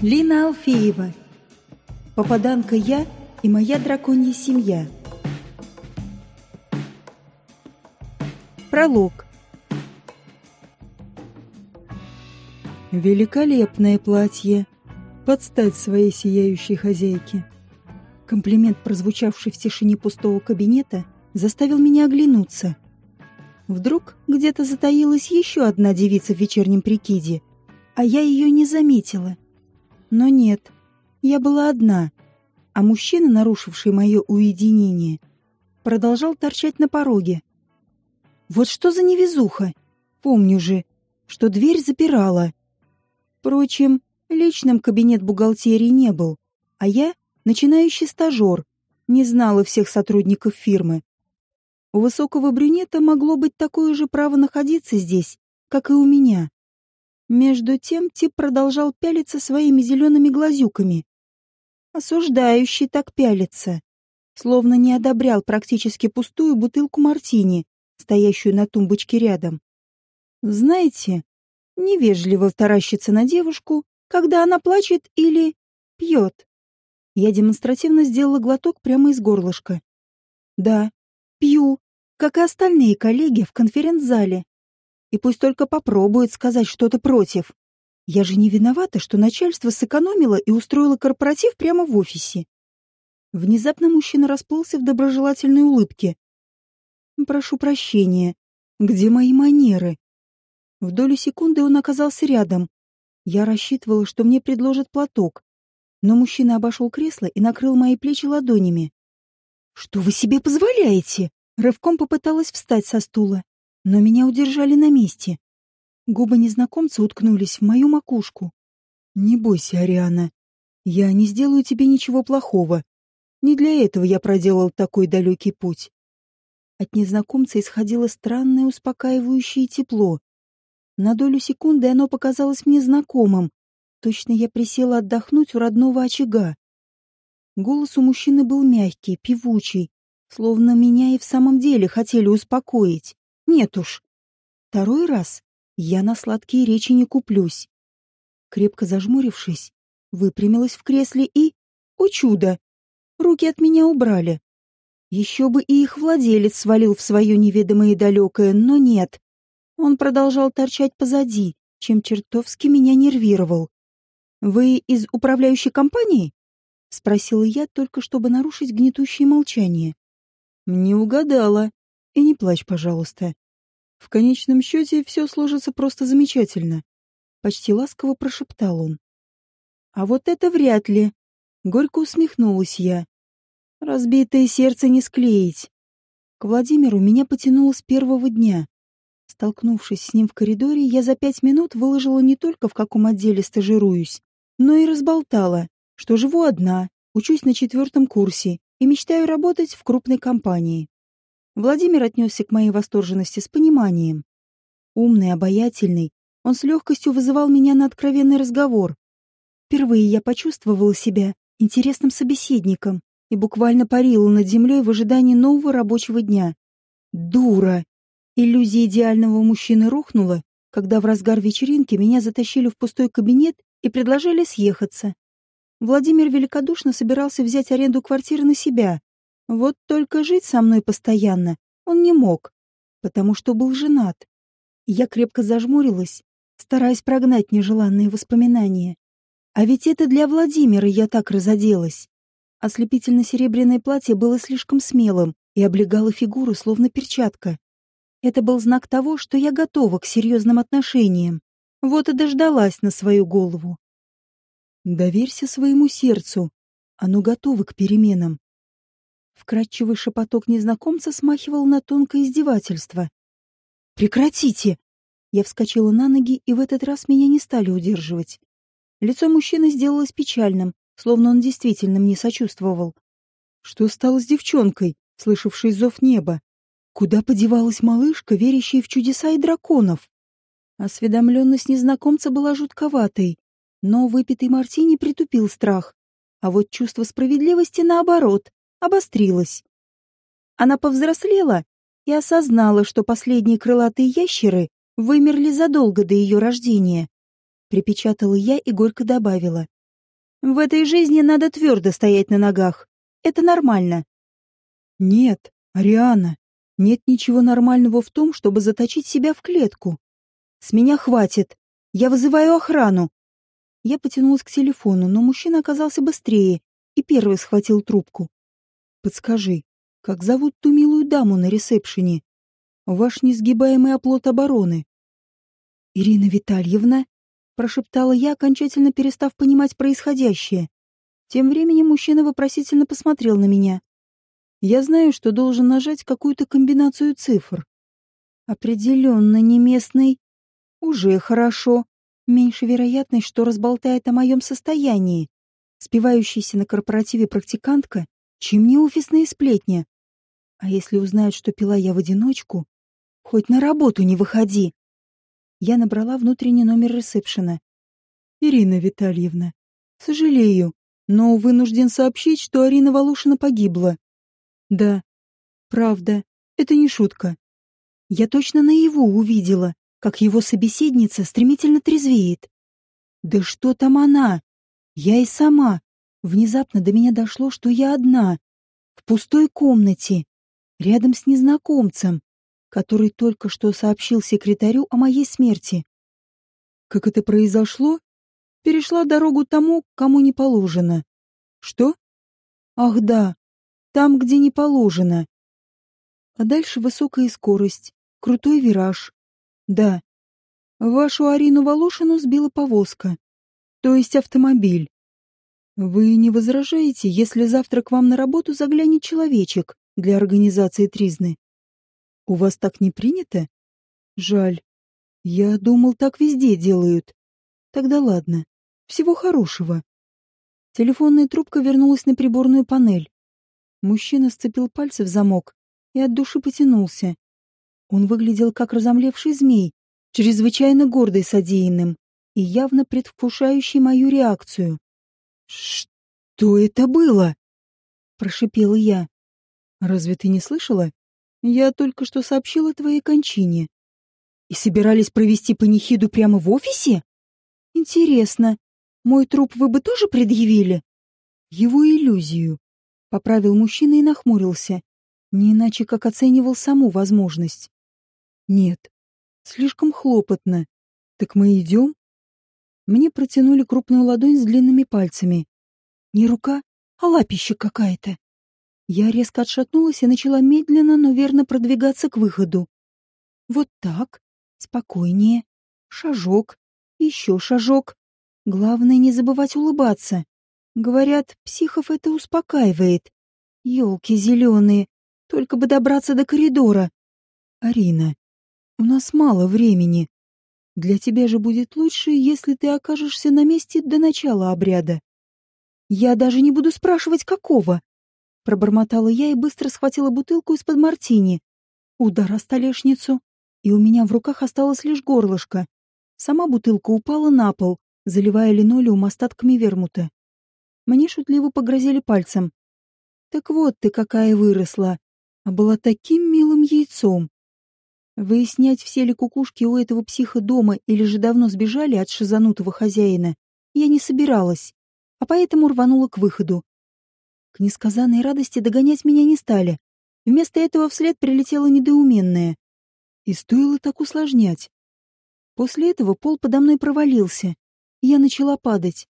Лина Алфеева. Попаданка я и моя драконья семья. Пролог. Великолепное платье. Под стать своей сияющей хозяйке. Комплимент, прозвучавший в тишине пустого кабинета, заставил меня оглянуться. Вдруг где-то затаилась еще одна девица в вечернем прикиде, а я ее не заметила — но нет, я была одна, а мужчина, нарушивший мое уединение, продолжал торчать на пороге. Вот что за невезуха! Помню же, что дверь запирала. Впрочем, личным кабинет бухгалтерии не был, а я — начинающий стажер, не знала всех сотрудников фирмы. У высокого брюнета могло быть такое же право находиться здесь, как и у меня. Между тем тип продолжал пялиться своими зелеными глазюками. Осуждающий так пялится. Словно не одобрял практически пустую бутылку мартини, стоящую на тумбочке рядом. Знаете, невежливо таращиться на девушку, когда она плачет или пьет. Я демонстративно сделала глоток прямо из горлышка. Да, пью, как и остальные коллеги в конференц-зале и пусть только попробует сказать что-то против. Я же не виновата, что начальство сэкономило и устроило корпоратив прямо в офисе. Внезапно мужчина расплылся в доброжелательной улыбке. «Прошу прощения. Где мои манеры?» В долю секунды он оказался рядом. Я рассчитывала, что мне предложат платок. Но мужчина обошел кресло и накрыл мои плечи ладонями. «Что вы себе позволяете?» Рывком попыталась встать со стула но меня удержали на месте. Губы незнакомца уткнулись в мою макушку. «Не бойся, Ариана. Я не сделаю тебе ничего плохого. Не для этого я проделал такой далекий путь». От незнакомца исходило странное успокаивающее тепло. На долю секунды оно показалось мне знакомым. Точно я присела отдохнуть у родного очага. Голос у мужчины был мягкий, певучий, словно меня и в самом деле хотели успокоить. Нет уж. Второй раз я на сладкие речи не куплюсь. Крепко зажмурившись, выпрямилась в кресле и... О чудо! Руки от меня убрали. Еще бы и их владелец свалил в свое неведомое и далекое, но нет. Он продолжал торчать позади, чем чертовски меня нервировал. «Вы из управляющей компании?» — спросила я, только чтобы нарушить гнетущее молчание. «Не угадала», и не плачь, пожалуйста. В конечном счете все сложится просто замечательно. Почти ласково прошептал он. А вот это вряд ли. Горько усмехнулась я. Разбитое сердце не склеить. К Владимиру меня потянуло с первого дня. Столкнувшись с ним в коридоре, я за пять минут выложила не только в каком отделе стажируюсь, но и разболтала, что живу одна, учусь на четвертом курсе и мечтаю работать в крупной компании. Владимир отнесся к моей восторженности с пониманием. Умный, обаятельный, он с легкостью вызывал меня на откровенный разговор. Впервые я почувствовала себя интересным собеседником и буквально парила над землей в ожидании нового рабочего дня. Дура! Иллюзия идеального мужчины рухнула, когда в разгар вечеринки меня затащили в пустой кабинет и предложили съехаться. Владимир великодушно собирался взять аренду квартиры на себя, вот только жить со мной постоянно он не мог, потому что был женат. Я крепко зажмурилась, стараясь прогнать нежеланные воспоминания. А ведь это для Владимира я так разоделась. Ослепительно-серебряное платье было слишком смелым и облегало фигуру, словно перчатка. Это был знак того, что я готова к серьезным отношениям. Вот и дождалась на свою голову. Доверься своему сердцу. Оно готово к переменам. Вкрадчивый шепоток незнакомца смахивал на тонкое издевательство. «Прекратите!» Я вскочила на ноги, и в этот раз меня не стали удерживать. Лицо мужчины сделалось печальным, словно он действительно мне сочувствовал. Что стало с девчонкой, слышавшей зов неба? Куда подевалась малышка, верящая в чудеса и драконов? Осведомленность незнакомца была жутковатой, но выпитый мартини притупил страх. А вот чувство справедливости, наоборот, обострилась. Она повзрослела и осознала, что последние крылатые ящеры вымерли задолго до ее рождения. Припечатала я и горько добавила. В этой жизни надо твердо стоять на ногах. Это нормально. Нет, Ариана, нет ничего нормального в том, чтобы заточить себя в клетку. С меня хватит. Я вызываю охрану. Я потянулась к телефону, но мужчина оказался быстрее и первый схватил трубку. Подскажи, как зовут ту милую даму на ресепшене? Ваш несгибаемый оплот обороны. Ирина Витальевна, прошептала я, окончательно перестав понимать происходящее. Тем временем мужчина вопросительно посмотрел на меня. Я знаю, что должен нажать какую-то комбинацию цифр. Определенно не местный. Уже хорошо. Меньше вероятность, что разболтает о моем состоянии. Спивающаяся на корпоративе практикантка чем не офисные сплетни? А если узнают, что пила я в одиночку, хоть на работу не выходи. Я набрала внутренний номер ресепшена. Ирина Витальевна, сожалею, но вынужден сообщить, что Арина Волошина погибла. Да, правда, это не шутка. Я точно наяву увидела, как его собеседница стремительно трезвеет. Да что там она? Я и сама. Внезапно до меня дошло, что я одна, в пустой комнате, рядом с незнакомцем, который только что сообщил секретарю о моей смерти. Как это произошло? Перешла дорогу тому, кому не положено. Что? Ах да, там, где не положено. А дальше высокая скорость, крутой вираж. Да, вашу Арину Волошину сбила повозка, то есть автомобиль. «Вы не возражаете, если завтра к вам на работу заглянет человечек для организации тризны? У вас так не принято? Жаль. Я думал, так везде делают. Тогда ладно. Всего хорошего». Телефонная трубка вернулась на приборную панель. Мужчина сцепил пальцы в замок и от души потянулся. Он выглядел как разомлевший змей, чрезвычайно гордый содеянным и явно предвкушающий мою реакцию. «Что это было?» — прошипела я. «Разве ты не слышала? Я только что сообщила твоей кончине. И собирались провести панихиду прямо в офисе? Интересно, мой труп вы бы тоже предъявили?» «Его иллюзию», — поправил мужчина и нахмурился, не иначе как оценивал саму возможность. «Нет, слишком хлопотно. Так мы идем?» Мне протянули крупную ладонь с длинными пальцами. Не рука, а лапища какая-то. Я резко отшатнулась и начала медленно, но верно продвигаться к выходу. Вот так, спокойнее, шажок, еще шажок. Главное не забывать улыбаться. Говорят, психов это успокаивает. Елки зеленые, только бы добраться до коридора. Арина, у нас мало времени. Для тебя же будет лучше, если ты окажешься на месте до начала обряда. Я даже не буду спрашивать, какого. Пробормотала я и быстро схватила бутылку из-под мартини. Удар о столешницу, и у меня в руках осталось лишь горлышко. Сама бутылка упала на пол, заливая линолеум остатками вермута. Мне шутливо погрозили пальцем. «Так вот ты какая выросла, а была таким милым яйцом. Выяснять, все ли кукушки у этого психа дома или же давно сбежали от шизанутого хозяина, я не собиралась, а поэтому рванула к выходу. К несказанной радости догонять меня не стали. Вместо этого вслед прилетело недоуменное. И стоило так усложнять. После этого пол подо мной провалился, я начала падать.